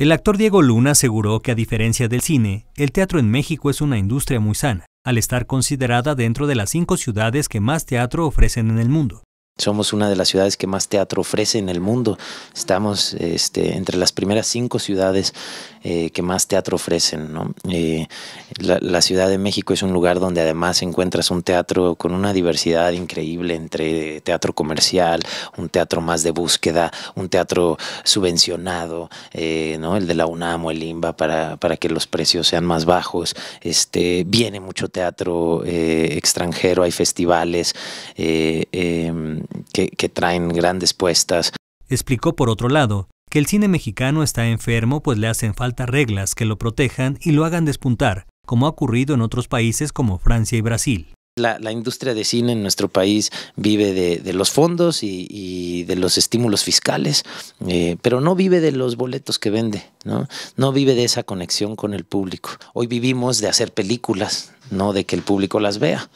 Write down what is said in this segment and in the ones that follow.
El actor Diego Luna aseguró que a diferencia del cine, el teatro en México es una industria muy sana, al estar considerada dentro de las cinco ciudades que más teatro ofrecen en el mundo. Somos una de las ciudades que más teatro ofrece en el mundo. Estamos este, entre las primeras cinco ciudades eh, que más teatro ofrecen. ¿no? Eh, la, Ciudad de México es un lugar donde además encuentras un teatro con una diversidad increíble entre teatro comercial, un teatro más de búsqueda, un teatro subvencionado, eh, el de la UNAM o el IMBA para, que los precios sean más bajos. Este, viene mucho teatro eh, extranjero, hay festivales eh, em, que, que traen grandes puestas. Explicó por otro lado que el cine mexicano está enfermo pues le hacen falta reglas que lo protejan y lo hagan despuntar, como ha ocurrido en otros países como Francia y Brasil. La, industria de cine en nuestro país vive de, los fondos y, de los estímulos fiscales, eh, pero no vive de los boletos que vende, ¿no? No vive de esa conexión con el público. Hoy vivimos de hacer películas, no de que el público las vea.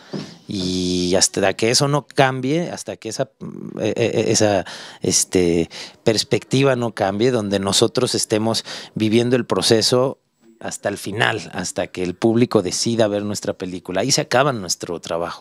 Y hasta que eso no cambie, hasta que esa, e, e, e, esa este, perspectiva no cambie, donde nosotros estemos viviendo el proceso hasta el final, hasta que el público decida ver nuestra película. Ahí se acaba nuestro trabajo.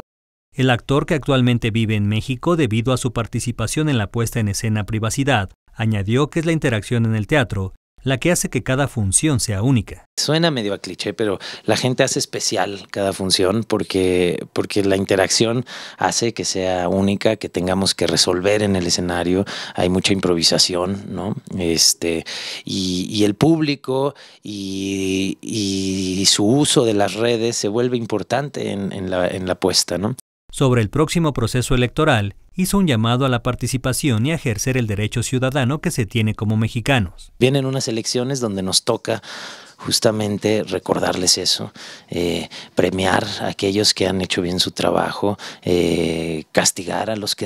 El actor que actualmente vive en México debido a su participación en la puesta en escena Privacidad, añadió que es la interacción en el teatro la que hace que cada función sea única. Suena medio a cliché, pero la gente hace especial cada función porque, porque la interacción hace que sea única, que tengamos que resolver en el escenario. Hay mucha improvisación, ¿no? Este, y, el público y, su uso de las redes se vuelve importante en, la, en la puesta, ¿no? sobre el próximo proceso electoral, hizo un llamado a la participación y a ejercer el derecho ciudadano que se tiene como mexicanos. Vienen unas elecciones donde nos toca justamente recordarles eso, eh, premiar a aquellos que han hecho bien su trabajo, eh, castigar a los que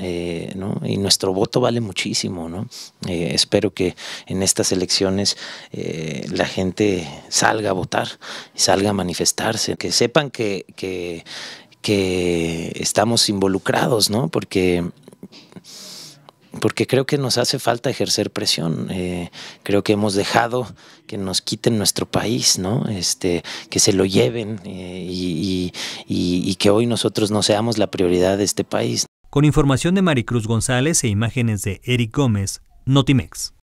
eh, no, y nuestro voto vale muchísimo. ¿no? espero que en estas elecciones la gente salga a votar, salga a manifestarse, que sepan que que estamos involucrados, ¿no? Porque, porque creo que nos hace falta ejercer presión. Eh, creo que hemos dejado que nos quiten nuestro país, ¿no? Este, que se lo lleven eh, y, y que hoy nosotros no seamos la prioridad de este país. Con información de Maricruz González e imágenes de Eric Gómez, Notimex.